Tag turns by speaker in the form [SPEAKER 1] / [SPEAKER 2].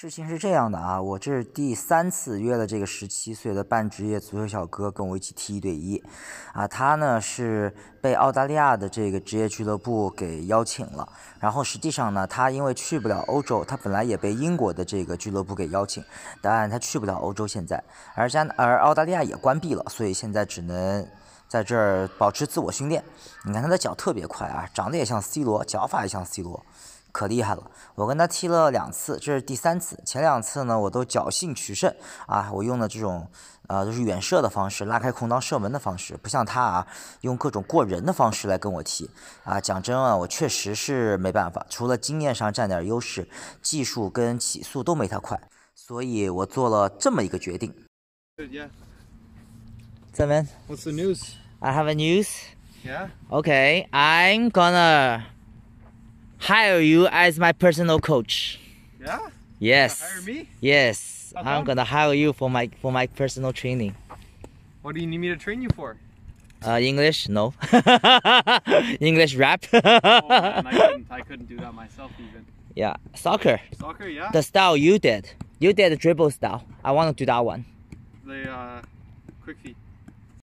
[SPEAKER 1] 事情是这样的啊，我这是第三次约了这个十七岁的半职业足球小哥跟我一起踢一对一，啊，他呢是被澳大利亚的这个职业俱乐部给邀请了，然后实际上呢，他因为去不了欧洲，他本来也被英国的这个俱乐部给邀请，但他去不了欧洲，现在，而加而澳大利亚也关闭了，所以现在只能在这儿保持自我训练。你看他的脚特别快啊，长得也像 C 罗，脚法也像 C 罗。可厉害了！我跟他踢了两次，这是第三次。前两次呢，我都侥幸取胜啊！我用的这种，呃，都是远射的方式，拉开空当射门的方式，不像他啊，用各种过人的方式来跟我踢啊！讲真啊，我确实是没办法，除了经验上占点优势，技术跟起速都没他快，所以我做了这么一个决定。Yeah. z a m n what's the news? I have a news. Yeah. Okay, I'm gonna. hire you as my personal coach. Yeah. Yes. Hire me. Yes. I'm gonna hire you for my for my personal training.
[SPEAKER 2] What do you need me to train you for?
[SPEAKER 1] Uh, English? No. English rap? oh, man, I, couldn't, I couldn't
[SPEAKER 2] do that myself even. Yeah, soccer. Soccer, yeah. The
[SPEAKER 1] style you did. You did the dribble style. I want to do that one.
[SPEAKER 2] The uh, quick feet.